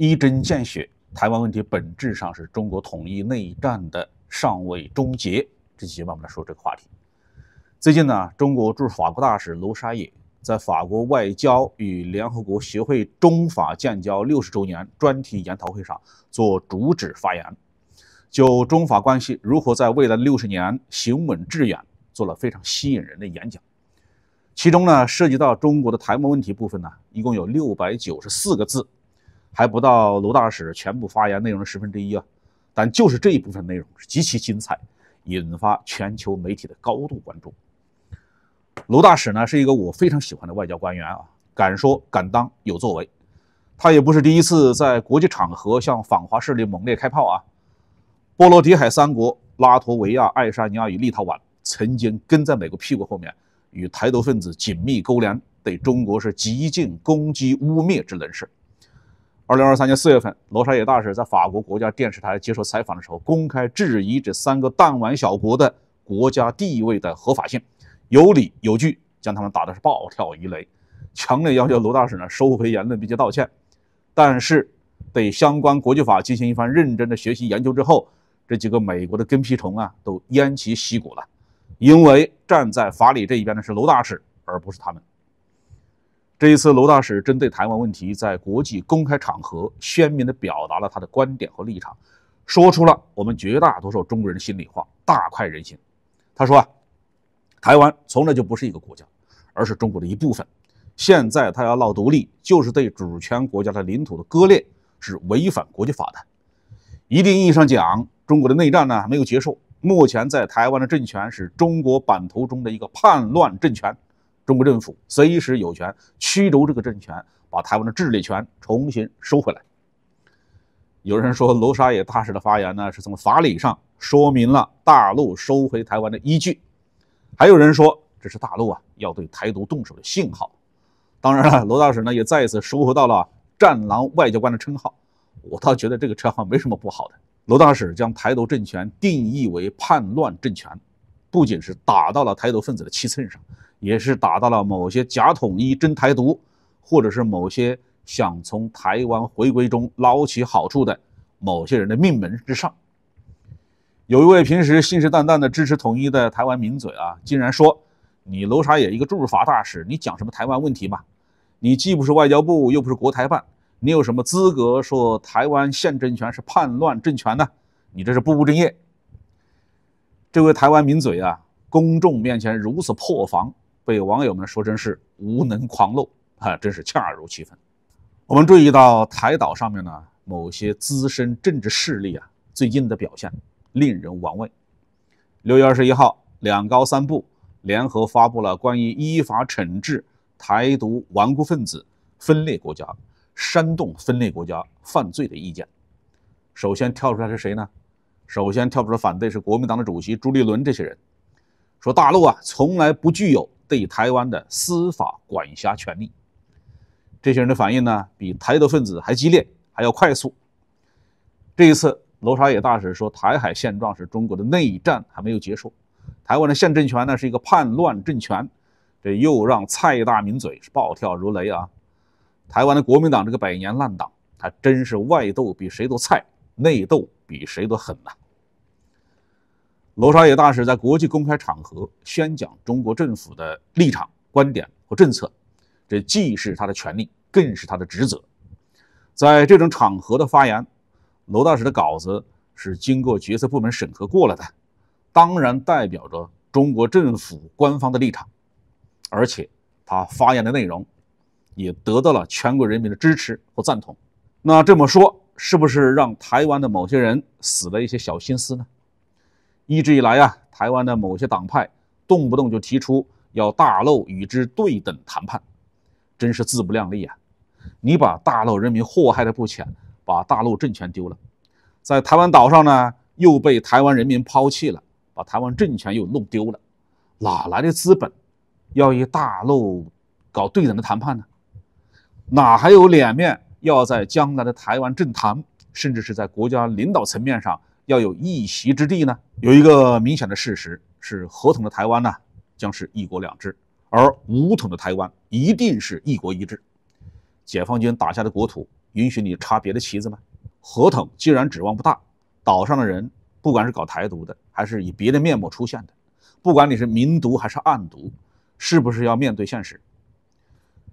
一针见血，台湾问题本质上是中国统一内战的尚未终结。这期节目我们来说这个话题。最近呢，中国驻法国大使卢沙野在法国外交与联合国协会中法建交六十周年专题研讨会上做主旨发言，就中法关系如何在未来六十年行稳致远做了非常吸引人的演讲。其中呢，涉及到中国的台湾问题部分呢，一共有六百九十四个字。还不到卢大使全部发言内容的十分之一啊，但就是这一部分内容是极其精彩，引发全球媒体的高度关注。卢大使呢是一个我非常喜欢的外交官员啊，敢说敢当，有作为。他也不是第一次在国际场合向反华势力猛烈开炮啊。波罗的海三国拉脱维亚、爱沙尼亚与立陶宛曾经跟在美国屁股后面，与台独分子紧密勾连，对中国是极尽攻击污蔑之能事。二零二三年四月份，罗沙野大使在法国国家电视台接受采访的时候，公开质疑这三个弹丸小国的国家地位的合法性，有理有据，将他们打得是暴跳如雷，强烈要求罗大使呢收回言论并且道歉。但是，对相关国际法进行一番认真的学习研究之后，这几个美国的跟屁虫啊都偃旗息鼓了，因为站在法理这一边的是罗大使，而不是他们。这一次，卢大使针对台湾问题，在国际公开场合鲜明地表达了他的观点和立场，说出了我们绝大多数中国人心里话，大快人心。他说啊，台湾从来就不是一个国家，而是中国的一部分。现在他要闹独立，就是对主权国家的领土的割裂，是违反国际法的。一定意义上讲，中国的内战呢还没有结束。目前在台湾的政权是中国版图中的一个叛乱政权。中国政府随时有权驱逐这个政权，把台湾的治理权重新收回来。有人说，罗沙野大使的发言呢，是从法理上说明了大陆收回台湾的依据；还有人说，这是大陆啊要对台独动手的信号。当然了，罗大使呢也再一次收获到了“战狼外交官”的称号。我倒觉得这个称号没什么不好的。罗大使将台独政权定义为叛乱政权，不仅是打到了台独分子的七寸上。也是打到了某些假统一真台独，或者是某些想从台湾回归中捞取好处的某些人的命门之上。有一位平时信誓旦旦的支持统一的台湾名嘴啊，竟然说：“你楼沙野一个驻法大使，你讲什么台湾问题嘛？你既不是外交部，又不是国台办，你有什么资格说台湾现政权是叛乱政权呢？你这是不务正业。”这位台湾名嘴啊，公众面前如此破防。被网友们说成是无能狂怒啊，真是恰如其分。我们注意到台岛上面呢，某些资深政治势力啊，最近的表现令人玩味。六月二十一号，两高三部联合发布了关于依法惩治台独顽固分子分裂国家、煽动分裂国家犯罪的意见。首先跳出来是谁呢？首先跳出来反对是国民党的主席朱立伦这些人，说大陆啊，从来不具有。对台湾的司法管辖权利，这些人的反应呢，比台独分子还激烈，还要快速。这一次，罗沙野大使说，台海现状是中国的内战还没有结束，台湾的现政权呢是一个叛乱政权，这又让蔡大民嘴暴跳如雷啊！台湾的国民党这个百年烂党，他真是外斗比谁都菜，内斗比谁都狠呐。罗沙野大使在国际公开场合宣讲中国政府的立场、观点和政策，这既是他的权利，更是他的职责。在这种场合的发言，罗大使的稿子是经过决策部门审核过了的，当然代表着中国政府官方的立场。而且，他发言的内容也得到了全国人民的支持和赞同。那这么说，是不是让台湾的某些人死了一些小心思呢？一直以来啊，台湾的某些党派动不动就提出要大陆与之对等谈判，真是自不量力啊！你把大陆人民祸害的不浅，把大陆政权丢了，在台湾岛上呢又被台湾人民抛弃了，把台湾政权又弄丢了，哪来的资本要与大陆搞对等的谈判呢？哪还有脸面要在将来的台湾政坛，甚至是在国家领导层面上？要有一席之地呢？有一个明显的事实是：合统的台湾呢，将是一国两制；而武统的台湾，一定是一国一制。解放军打下的国土，允许你插别的旗子吗？合统既然指望不大，岛上的人不管是搞台独的，还是以别的面目出现的，不管你是明独还是暗独，是不是要面对现实？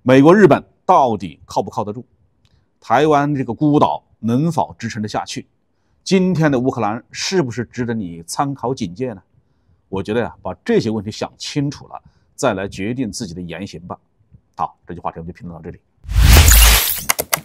美国、日本到底靠不靠得住？台湾这个孤岛能否支撑得下去？今天的乌克兰是不是值得你参考警戒呢？我觉得呀，把这些问题想清楚了，再来决定自己的言行吧。好，这句话我们就评论到这里。